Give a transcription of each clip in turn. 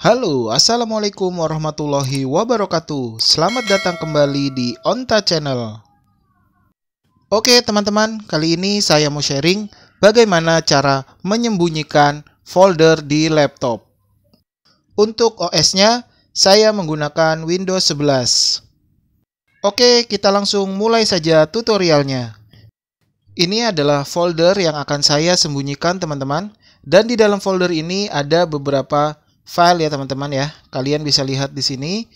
Halo, Assalamualaikum warahmatullahi wabarakatuh Selamat datang kembali di Onta Channel Oke teman-teman, kali ini saya mau sharing Bagaimana cara menyembunyikan folder di laptop Untuk OS-nya, saya menggunakan Windows 11 Oke, kita langsung mulai saja tutorialnya Ini adalah folder yang akan saya sembunyikan teman-teman Dan di dalam folder ini ada beberapa file ya teman-teman ya. Kalian bisa lihat di sini.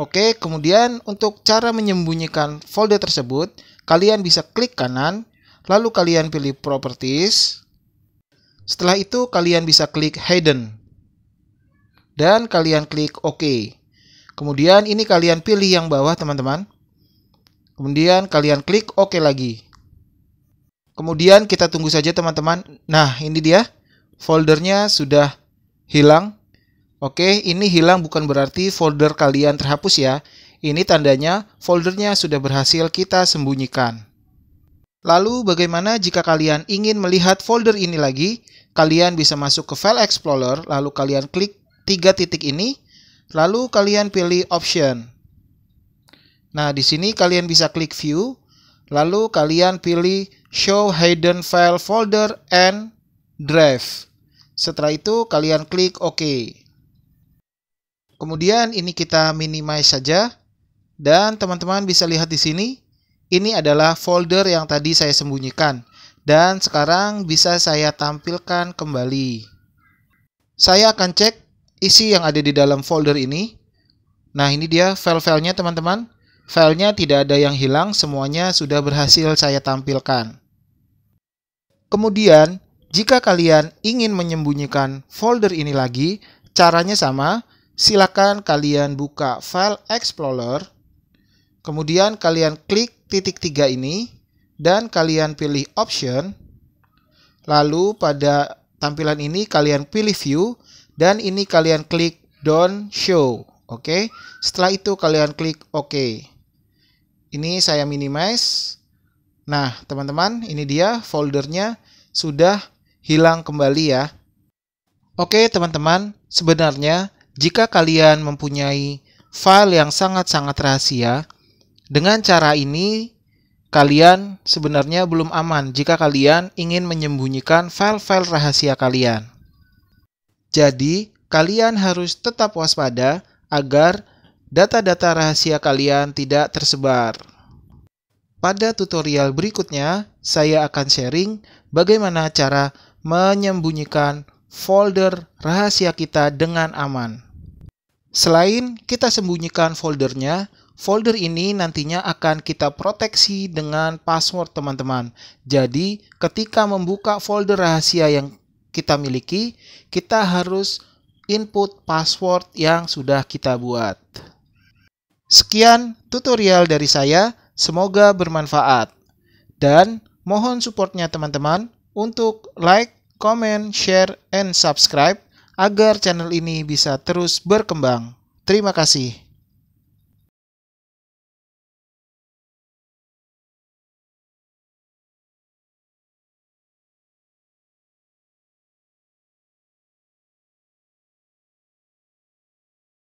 Oke, kemudian untuk cara menyembunyikan folder tersebut, kalian bisa klik kanan, lalu kalian pilih properties. Setelah itu kalian bisa klik hidden. Dan kalian klik OK. Kemudian ini kalian pilih yang bawah teman-teman. Kemudian kalian klik OK lagi. Kemudian kita tunggu saja teman-teman. Nah ini dia foldernya sudah hilang Oke, ini hilang bukan berarti folder kalian terhapus ya. Ini tandanya foldernya sudah berhasil kita sembunyikan. Lalu bagaimana jika kalian ingin melihat folder ini lagi? Kalian bisa masuk ke File Explorer, lalu kalian klik tiga titik ini, lalu kalian pilih Option. Nah, di sini kalian bisa klik View, lalu kalian pilih Show Hidden File Folder and Drive. Setelah itu, kalian klik OK. Kemudian ini kita minimize saja. Dan teman-teman bisa lihat di sini, ini adalah folder yang tadi saya sembunyikan. Dan sekarang bisa saya tampilkan kembali. Saya akan cek isi yang ada di dalam folder ini. Nah ini dia file-filenya teman-teman. Filenya tidak ada yang hilang, semuanya sudah berhasil saya tampilkan. Kemudian, jika kalian ingin menyembunyikan folder ini lagi, caranya sama, silakan kalian buka file Explorer, kemudian kalian klik titik tiga ini, dan kalian pilih Option, lalu pada tampilan ini kalian pilih View, dan ini kalian klik Don't Show, oke? Okay? Setelah itu kalian klik OK. Ini saya minimize. Nah, teman-teman, ini dia foldernya sudah hilang kembali ya. Oke, teman-teman, sebenarnya jika kalian mempunyai file yang sangat-sangat rahasia, dengan cara ini kalian sebenarnya belum aman jika kalian ingin menyembunyikan file-file rahasia kalian. Jadi, kalian harus tetap waspada agar data-data rahasia kalian tidak tersebar. Pada tutorial berikutnya, saya akan sharing bagaimana cara menyembunyikan folder rahasia kita dengan aman. Selain kita sembunyikan foldernya, folder ini nantinya akan kita proteksi dengan password teman-teman. Jadi, ketika membuka folder rahasia yang kita miliki, kita harus input password yang sudah kita buat. Sekian tutorial dari saya, semoga bermanfaat. Dan mohon supportnya teman-teman untuk like, Comment, share, and subscribe agar channel ini bisa terus berkembang. Terima kasih.